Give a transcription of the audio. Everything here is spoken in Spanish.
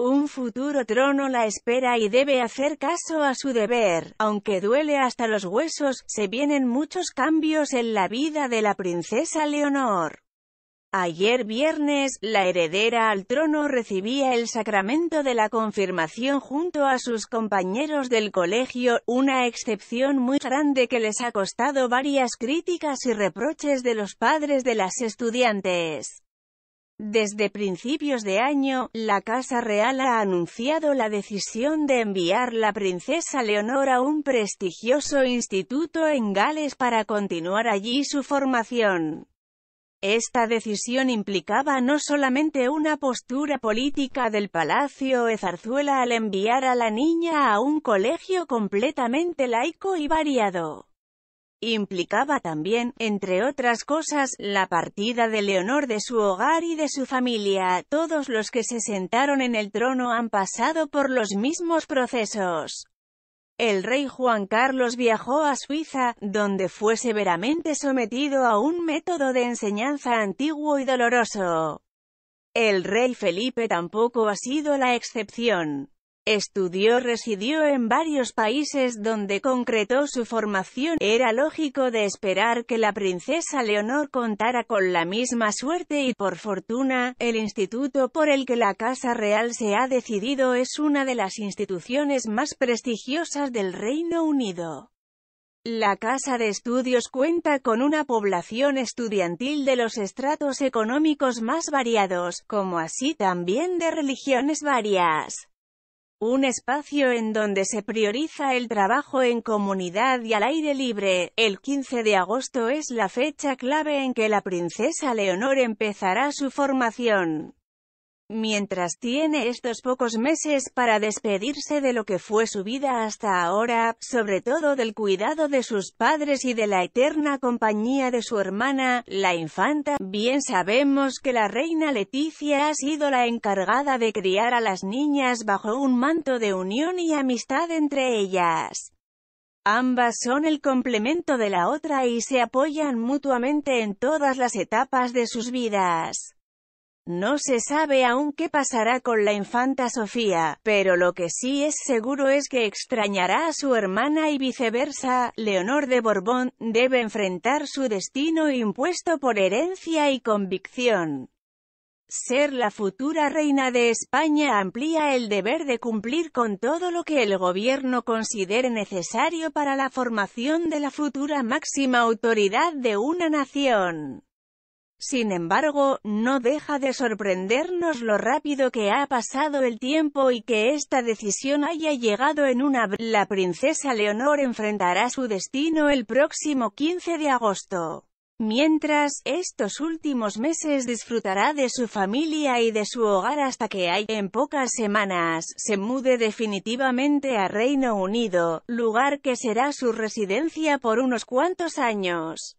Un futuro trono la espera y debe hacer caso a su deber. Aunque duele hasta los huesos, se vienen muchos cambios en la vida de la princesa Leonor. Ayer viernes, la heredera al trono recibía el sacramento de la confirmación junto a sus compañeros del colegio, una excepción muy grande que les ha costado varias críticas y reproches de los padres de las estudiantes. Desde principios de año, la Casa Real ha anunciado la decisión de enviar la princesa Leonor a un prestigioso instituto en Gales para continuar allí su formación. Esta decisión implicaba no solamente una postura política del Palacio Ezarzuela al enviar a la niña a un colegio completamente laico y variado, Implicaba también, entre otras cosas, la partida de Leonor de su hogar y de su familia. Todos los que se sentaron en el trono han pasado por los mismos procesos. El rey Juan Carlos viajó a Suiza, donde fue severamente sometido a un método de enseñanza antiguo y doloroso. El rey Felipe tampoco ha sido la excepción. Estudió residió en varios países donde concretó su formación. Era lógico de esperar que la princesa Leonor contara con la misma suerte y, por fortuna, el instituto por el que la Casa Real se ha decidido es una de las instituciones más prestigiosas del Reino Unido. La Casa de Estudios cuenta con una población estudiantil de los estratos económicos más variados, como así también de religiones varias un espacio en donde se prioriza el trabajo en comunidad y al aire libre. El 15 de agosto es la fecha clave en que la princesa Leonor empezará su formación. Mientras tiene estos pocos meses para despedirse de lo que fue su vida hasta ahora, sobre todo del cuidado de sus padres y de la eterna compañía de su hermana, la infanta, bien sabemos que la reina Leticia ha sido la encargada de criar a las niñas bajo un manto de unión y amistad entre ellas. Ambas son el complemento de la otra y se apoyan mutuamente en todas las etapas de sus vidas. No se sabe aún qué pasará con la infanta Sofía, pero lo que sí es seguro es que extrañará a su hermana y viceversa. Leonor de Borbón debe enfrentar su destino impuesto por herencia y convicción. Ser la futura reina de España amplía el deber de cumplir con todo lo que el gobierno considere necesario para la formación de la futura máxima autoridad de una nación. Sin embargo, no deja de sorprendernos lo rápido que ha pasado el tiempo y que esta decisión haya llegado en una... La princesa Leonor enfrentará su destino el próximo 15 de agosto. Mientras, estos últimos meses disfrutará de su familia y de su hogar hasta que hay, en pocas semanas, se mude definitivamente a Reino Unido, lugar que será su residencia por unos cuantos años.